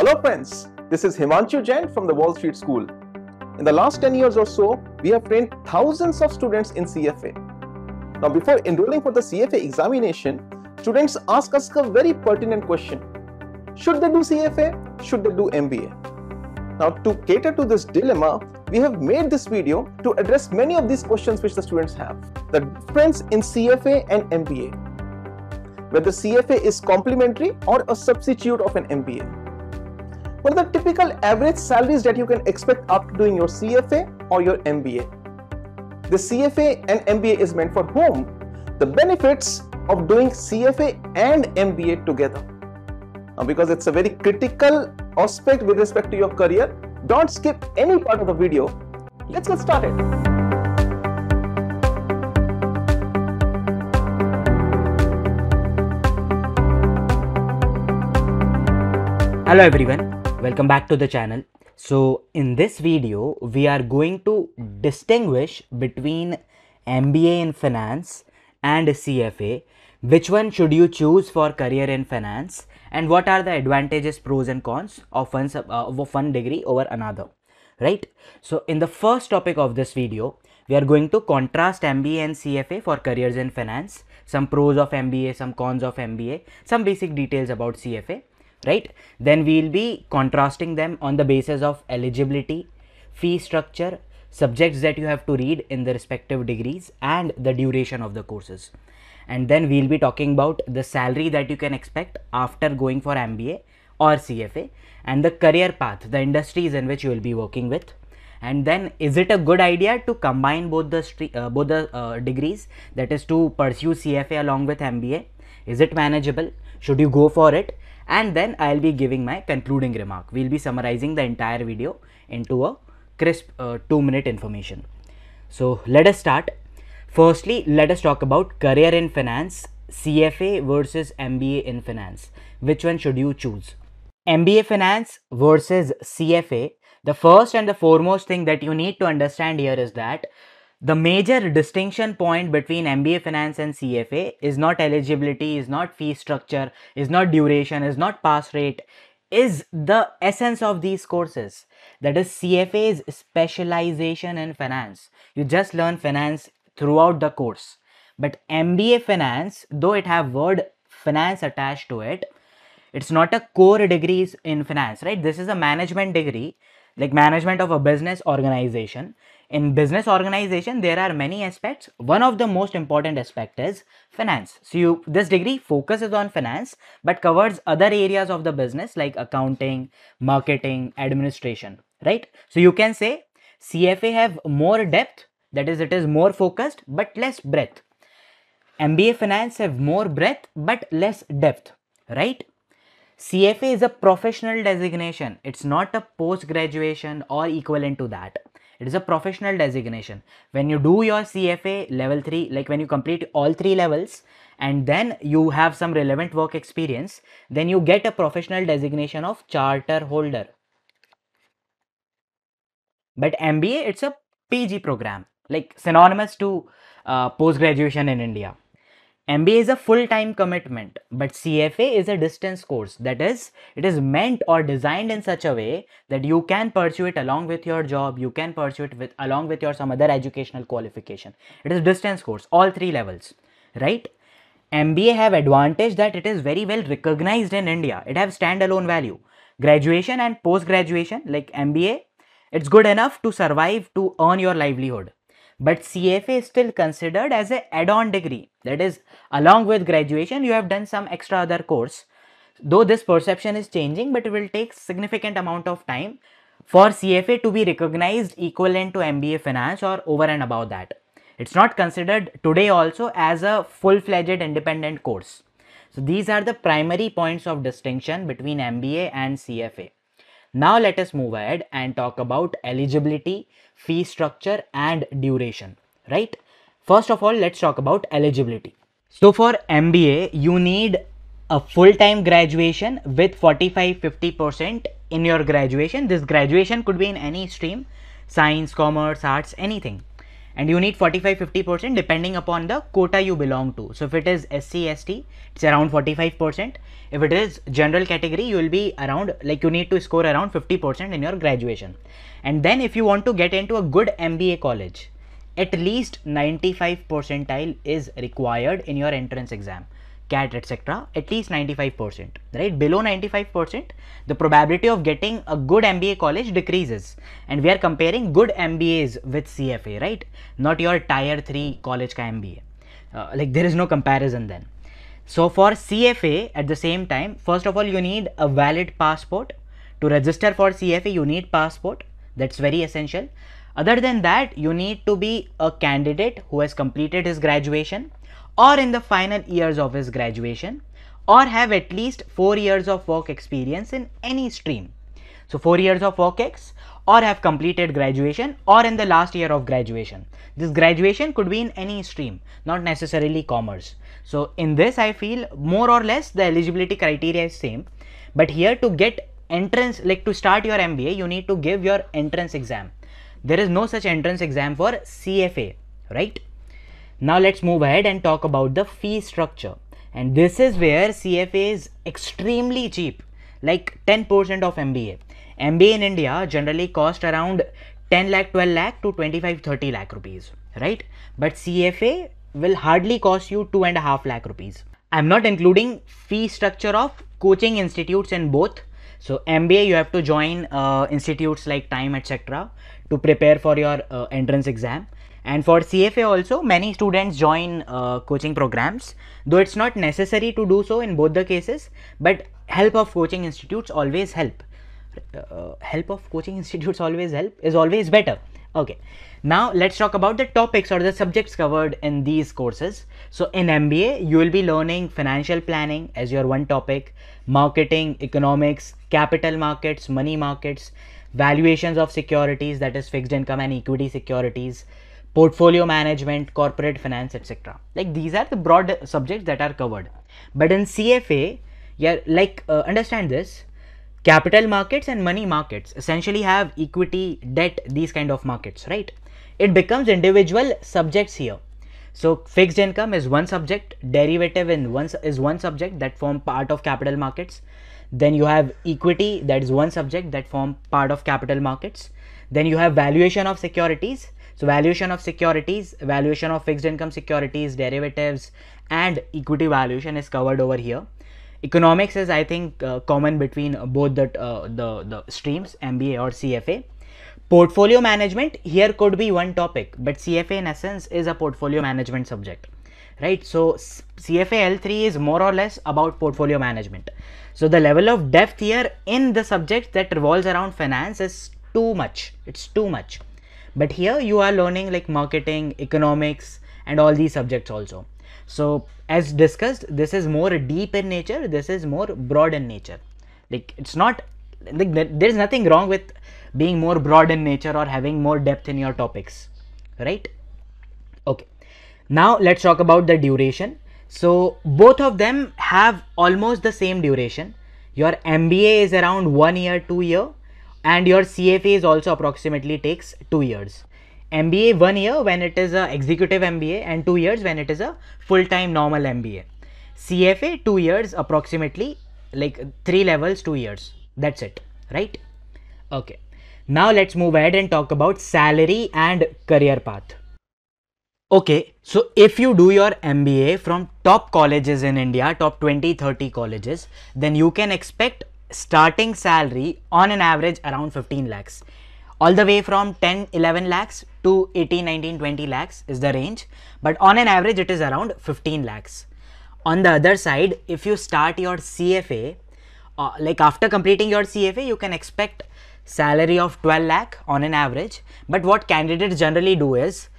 Hello friends, this is Himanshu Jain from the Wall Street School. In the last 10 years or so, we have trained thousands of students in CFA. Now before enrolling for the CFA examination, students ask us a very pertinent question. Should they do CFA? Should they do MBA? Now to cater to this dilemma, we have made this video to address many of these questions which the students have. The difference in CFA and MBA. Whether CFA is complementary or a substitute of an MBA what are the typical average salaries that you can expect after doing your CFA or your MBA? The CFA and MBA is meant for whom? The benefits of doing CFA and MBA together. Now, because it's a very critical aspect with respect to your career, don't skip any part of the video. Let's get started. Hello everyone, welcome back to the channel so in this video we are going to distinguish between mba in finance and cfa which one should you choose for career in finance and what are the advantages pros and cons of one, uh, of one degree over another right so in the first topic of this video we are going to contrast mba and cfa for careers in finance some pros of mba some cons of mba some basic details about cfa right then we will be contrasting them on the basis of eligibility fee structure subjects that you have to read in the respective degrees and the duration of the courses and then we'll be talking about the salary that you can expect after going for MBA or CFA and the career path the industries in which you will be working with and then is it a good idea to combine both the uh, both the uh, degrees that is to pursue CFA along with MBA is it manageable should you go for it and then I will be giving my concluding remark. We will be summarizing the entire video into a crisp uh, 2 minute information. So let us start. Firstly, let us talk about career in finance, CFA versus MBA in finance. Which one should you choose? MBA finance versus CFA. The first and the foremost thing that you need to understand here is that the major distinction point between MBA finance and CFA is not eligibility, is not fee structure, is not duration, is not pass rate, is the essence of these courses. That is CFA's specialization in finance. You just learn finance throughout the course. But MBA finance, though it have word finance attached to it, it's not a core degree in finance, right? This is a management degree, like management of a business organization in business organization, there are many aspects. One of the most important aspect is finance. So you, this degree focuses on finance, but covers other areas of the business like accounting, marketing, administration, right? So you can say CFA have more depth, that is it is more focused, but less breadth. MBA finance have more breadth, but less depth, right? CFA is a professional designation. It's not a post graduation or equivalent to that. It is a professional designation. When you do your CFA level 3, like when you complete all three levels and then you have some relevant work experience, then you get a professional designation of charter holder. But MBA, it's a PG program, like synonymous to uh, post graduation in India. MBA is a full-time commitment, but CFA is a distance course. That is, it is meant or designed in such a way that you can pursue it along with your job, you can pursue it with along with your some other educational qualification. It is distance course, all three levels, right? MBA have advantage that it is very well recognized in India. It have standalone value. Graduation and post-graduation, like MBA, it's good enough to survive to earn your livelihood but CFA is still considered as a add-on degree. That is, along with graduation, you have done some extra other course. Though this perception is changing, but it will take significant amount of time for CFA to be recognized equivalent to MBA finance or over and above that. It's not considered today also as a full-fledged independent course. So these are the primary points of distinction between MBA and CFA. Now let us move ahead and talk about eligibility, fee structure and duration, right? First of all, let's talk about eligibility. So for MBA, you need a full-time graduation with 45-50% in your graduation. This graduation could be in any stream, science, commerce, arts, anything and you need 45-50% depending upon the quota you belong to. So if it is SC, ST, it's around 45%. If it is general category, you will be around, like you need to score around 50% in your graduation. And then if you want to get into a good MBA college, at least 95 percentile is required in your entrance exam cat etc at least 95% right below 95% the probability of getting a good mba college decreases and we are comparing good mbas with cfa right not your tier 3 college ka mba uh, like there is no comparison then so for cfa at the same time first of all you need a valid passport to register for cfa you need passport that's very essential other than that you need to be a candidate who has completed his graduation or in the final years of his graduation or have at least 4 years of work experience in any stream. So 4 years of work ex or have completed graduation or in the last year of graduation. This graduation could be in any stream, not necessarily commerce. So in this I feel more or less the eligibility criteria is same, but here to get entrance like to start your MBA you need to give your entrance exam. There is no such entrance exam for CFA, right? Now let's move ahead and talk about the fee structure. And this is where CFA is extremely cheap, like 10% of MBA. MBA in India generally cost around 10 lakh, 12 lakh to 25, 30 lakh rupees, right? But CFA will hardly cost you 2.5 lakh rupees. I'm not including fee structure of coaching institutes in both. So MBA you have to join uh, institutes like time etc to prepare for your uh, entrance exam and for CFA also many students join uh, coaching programs though it's not necessary to do so in both the cases but help of coaching institutes always help uh, help of coaching institutes always help is always better okay now let's talk about the topics or the subjects covered in these courses so in mba you will be learning financial planning as your one topic marketing economics capital markets money markets valuations of securities that is fixed income and equity securities portfolio management, corporate finance, etc. Like these are the broad subjects that are covered. But in CFA, yeah, like uh, understand this, capital markets and money markets essentially have equity, debt, these kind of markets, right? It becomes individual subjects here. So fixed income is one subject, derivative in one is one subject that form part of capital markets. Then you have equity that is one subject that form part of capital markets. Then you have valuation of securities so valuation of securities, valuation of fixed income securities, derivatives and equity valuation is covered over here. Economics is I think uh, common between uh, both the, uh, the, the streams MBA or CFA. Portfolio management here could be one topic but CFA in essence is a portfolio management subject right so cfa l3 is more or less about portfolio management so the level of depth here in the subject that revolves around finance is too much it's too much but here you are learning like marketing economics and all these subjects also so as discussed this is more deep in nature this is more broad in nature like it's not like there's nothing wrong with being more broad in nature or having more depth in your topics right okay now let's talk about the duration so both of them have almost the same duration your mba is around one year two year and your CFA is also approximately takes two years. MBA one year when it is a executive MBA and two years when it is a full-time normal MBA. CFA two years approximately like three levels two years that's it right okay now let's move ahead and talk about salary and career path okay so if you do your MBA from top colleges in India top 20 30 colleges then you can expect starting salary on an average around 15 lakhs all the way from 10 11 lakhs to 18 19 20 lakhs is the range but on an average it is around 15 lakhs on the other side if you start your cfa uh, like after completing your cfa you can expect salary of 12 lakh on an average but what candidates generally do is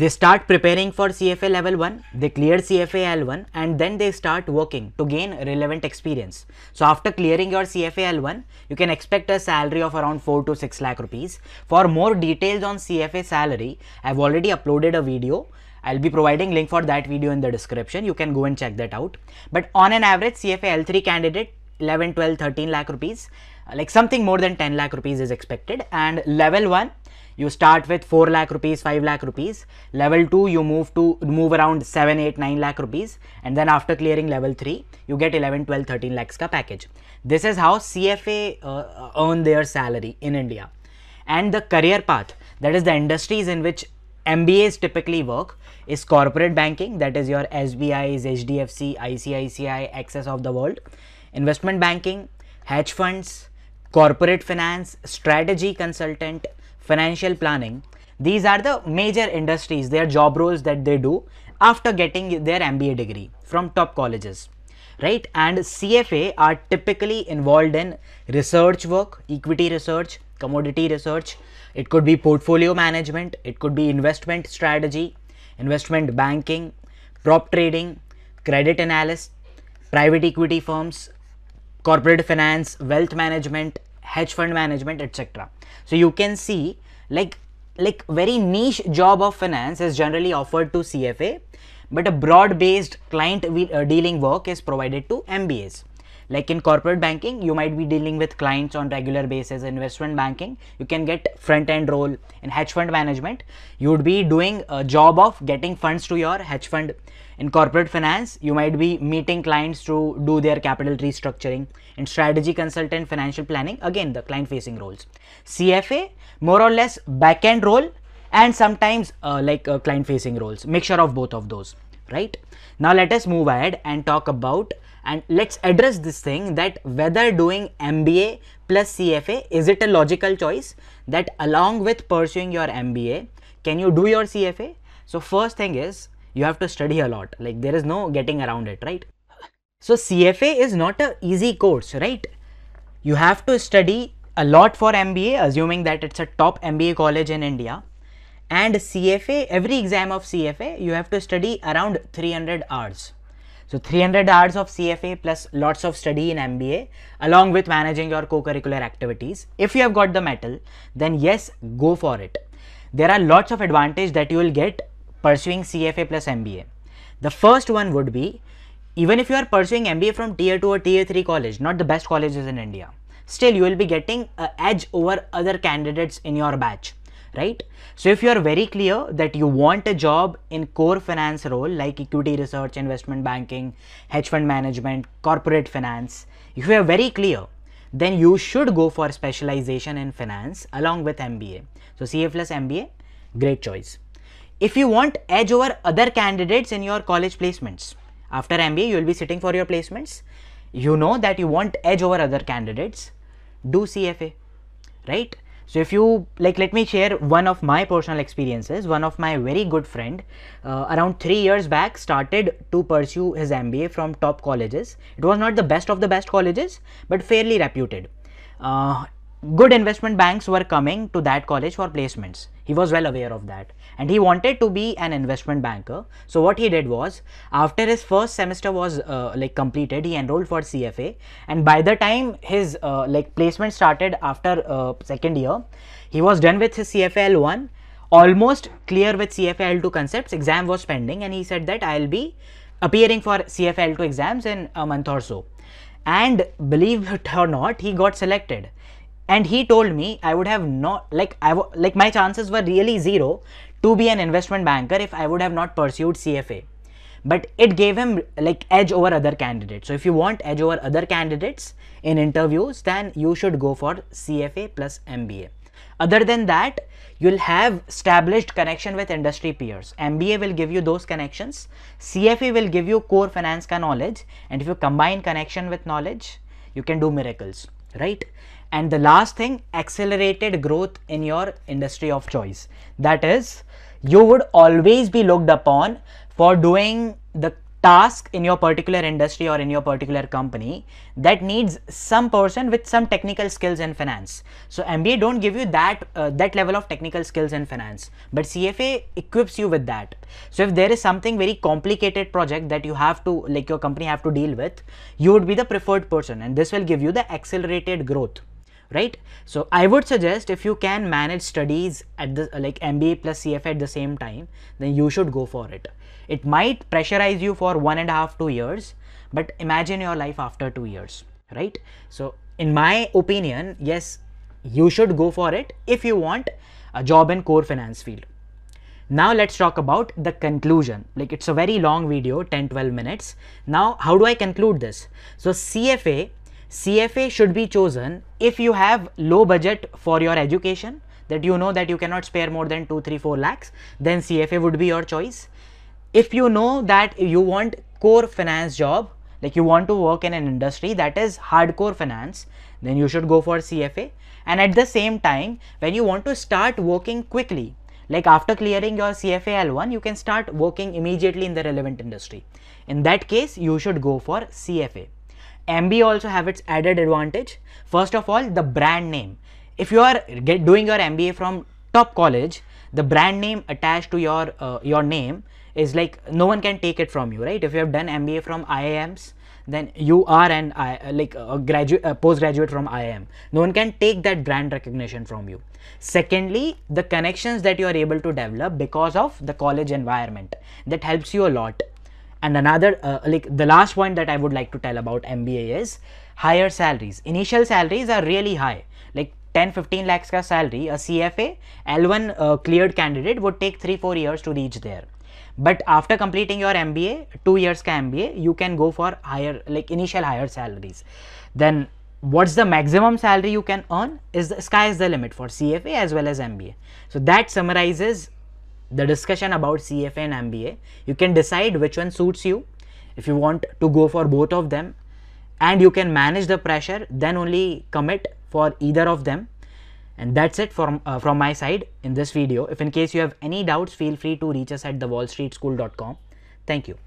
they start preparing for CFA level 1, they clear CFA L1 and then they start working to gain relevant experience. So after clearing your CFA L1, you can expect a salary of around 4 to 6 lakh rupees. For more details on CFA salary, I've already uploaded a video. I'll be providing link for that video in the description. You can go and check that out. But on an average, CFA L3 candidate 11, 12, 13 lakh rupees, like something more than 10 lakh rupees is expected and level 1 you start with 4 lakh rupees 5 lakh rupees level 2 you move to move around 7 8 9 lakh rupees and then after clearing level 3 you get 11 12 13 lakhs ka package this is how cfa uh, earn their salary in india and the career path that is the industries in which mbas typically work is corporate banking that is your sbi's hdfc icici access of the world investment banking hedge funds corporate finance strategy consultant financial planning, these are the major industries, their job roles that they do after getting their MBA degree from top colleges, right? And CFA are typically involved in research work, equity research, commodity research, it could be portfolio management, it could be investment strategy, investment banking, prop trading, credit analysis, private equity firms, corporate finance, wealth management, hedge fund management etc so you can see like like very niche job of finance is generally offered to cfa but a broad based client uh, dealing work is provided to mbas like in corporate banking you might be dealing with clients on regular basis investment banking you can get front end role in hedge fund management you would be doing a job of getting funds to your hedge fund in corporate finance, you might be meeting clients to do their capital restructuring. In strategy consultant, financial planning, again the client facing roles. CFA, more or less back end role and sometimes uh, like uh, client facing roles, mixture of both of those, right? Now let us move ahead and talk about and let's address this thing that whether doing MBA plus CFA is it a logical choice that along with pursuing your MBA, can you do your CFA? So first thing is you have to study a lot like there is no getting around it right so cfa is not a easy course right you have to study a lot for mba assuming that it's a top mba college in india and cfa every exam of cfa you have to study around 300 hours so 300 hours of CFA plus lots of study in MBA along with managing your co-curricular activities. If you have got the metal, then yes, go for it. There are lots of advantage that you will get pursuing CFA plus MBA. The first one would be even if you are pursuing MBA from tier 2 or tier 3 college, not the best colleges in India, still you will be getting a edge over other candidates in your batch right? So if you are very clear that you want a job in core finance role like equity research, investment banking, hedge fund management, corporate finance, if you are very clear, then you should go for specialization in finance along with MBA. So CFA plus MBA, great choice if you want edge over other candidates in your college placements, after MBA you will be sitting for your placements, you know that you want edge over other candidates, do CFA, right? So if you like, let me share one of my personal experiences. One of my very good friend, uh, around three years back, started to pursue his MBA from top colleges. It was not the best of the best colleges, but fairly reputed. Uh, good investment banks were coming to that college for placements. He was well aware of that and he wanted to be an investment banker. So what he did was after his first semester was uh, like completed, he enrolled for CFA and by the time his uh, like placement started after uh, second year, he was done with his CFL one almost clear with CFL2 concepts exam was pending and he said that I'll be appearing for CFL2 exams in a month or so and believe it or not he got selected and he told me i would have not like i w- like my chances were really zero to be an investment banker if i would have not pursued cfa but it gave him like edge over other candidates so if you want edge over other candidates in interviews then you should go for cfa plus mba other than that you'll have established connection with industry peers mba will give you those connections cfa will give you core finance ka knowledge and if you combine connection with knowledge you can do miracles right and the last thing, accelerated growth in your industry of choice. That is, you would always be looked upon for doing the task in your particular industry or in your particular company that needs some person with some technical skills in finance. So MBA don't give you that uh, that level of technical skills in finance, but CFA equips you with that. So if there is something very complicated project that you have to like your company have to deal with, you would be the preferred person and this will give you the accelerated growth right. So, I would suggest if you can manage studies at the like MBA plus CFA at the same time, then you should go for it. It might pressurize you for one and a half, two years, but imagine your life after two years, right. So, in my opinion, yes, you should go for it if you want a job in core finance field. Now let's talk about the conclusion. Like it's a very long video, 10-12 minutes. Now how do I conclude this? So CFA CFA should be chosen if you have low budget for your education that you know that you cannot spare more than 2, 3, 4 lakhs then CFA would be your choice. If you know that you want core finance job like you want to work in an industry that is hardcore finance then you should go for CFA and at the same time when you want to start working quickly like after clearing your CFA L1 you can start working immediately in the relevant industry. In that case you should go for CFA. MBA also have its added advantage. First of all, the brand name. If you are get, doing your MBA from top college, the brand name attached to your uh, your name is like no one can take it from you, right? If you have done MBA from IIMs, then you are an uh, like a graduate a postgraduate from IIM. No one can take that brand recognition from you. Secondly, the connections that you are able to develop because of the college environment that helps you a lot and another, uh, like the last point that I would like to tell about MBA is higher salaries. Initial salaries are really high, like 10 15 lakhs ka salary, a CFA L1 uh, cleared candidate would take 3 4 years to reach there. But after completing your MBA, 2 years ka MBA, you can go for higher, like initial higher salaries. Then what's the maximum salary you can earn is the sky is the limit for CFA as well as MBA. So that summarizes the discussion about CFA and MBA. You can decide which one suits you if you want to go for both of them and you can manage the pressure then only commit for either of them and that's it from uh, from my side in this video if in case you have any doubts feel free to reach us at thewallstreetschool.com thank you